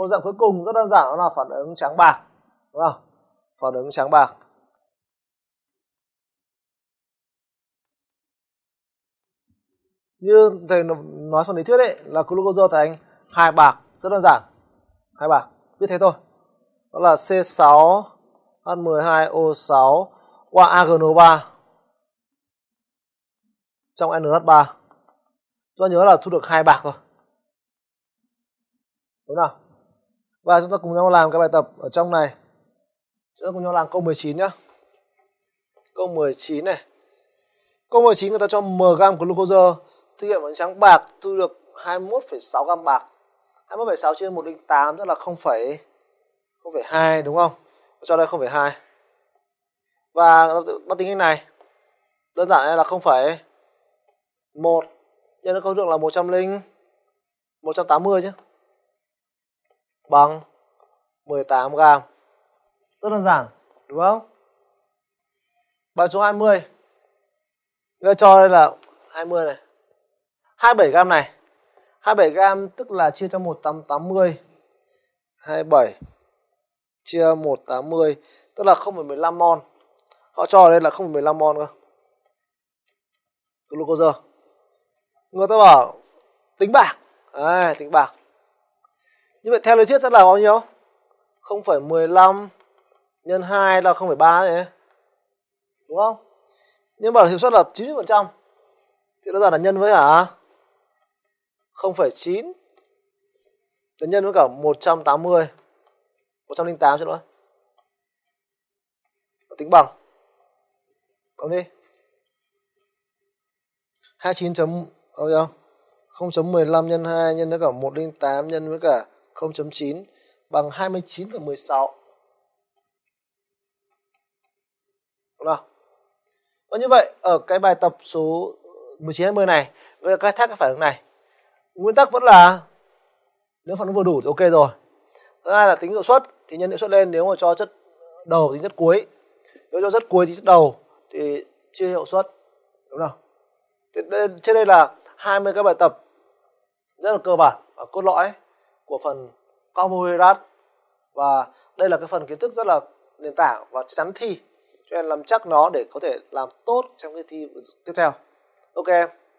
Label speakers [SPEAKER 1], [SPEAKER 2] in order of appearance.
[SPEAKER 1] một dạng cuối cùng rất đơn giản đó là phản ứng trắng bạc đúng không phản ứng trắng bạc như thầy nói phần lý thuyết ấy là glucose thành hai bạc rất đơn giản hai bạc biết thế thôi đó là C6H12O6 qua AgNO3 trong NH3 tôi nhớ là thu được hai bạc thôi đúng không và chúng ta cùng nhau làm cái bài tập ở trong này. Chúng ta cùng nhau làm câu 19 nhá. Câu 19 này. Câu 19 người ta cho 10 gam glucose thực hiện bằng trắng bạc thu được 21,6 gam bạc. 21,6 chia 108 tức là 0, 0,2 đúng không? Cho đây 0,2. Và bắt tính cái này. Đơn giản là 0,1 nhân nó công được là 100 linh 180 chứ bằng 18 g. Rất đơn giản, đúng không? Bài số 20. Người cho đây là 20 này. 27 g này. 27 g tức là chia cho 1880. 27 chia 180 tức là 0,15 mol. Họ cho ở đây là 0,15 mol cơ. Glucose. Người ta bảo tính bảng, À, tính bảng như vậy theo lý thuyết sẽ là bao nhiêu? 0,15 nhân 2 là 0,3 này. Đúng không? Nhưng mà hiệu suất là 90%. Thì nó giản là nhân với hả? 0,9 nhân với cả 180. 108 xin lỗi. Tính bằng. Cộng đi. 29 chấm không nhiêu? 0.15 nhân 2 nhân với cả 108 nhân với cả 0.9 bằng 29,16. Đúng không? Và như vậy ở cái bài tập số 19 20 này, người khai thác cái phản ứng này. Nguyên tắc vẫn là nếu phản ứng vừa đủ thì ok rồi. Thứ hai là tính hiệu suất thì nhân hiệu suất lên nếu mà cho chất đầu thì chất cuối. Nếu cho chất cuối thì chất đầu thì chia hiệu suất. Đúng không? Thì trên đây là 20 cái bài tập rất là cơ bản và cốt lõi của phần carbohydrate và đây là cái phần kiến thức rất là nền tảng và chắc chắn thi cho nên làm chắc nó để có thể làm tốt trong cái thi tiếp theo ok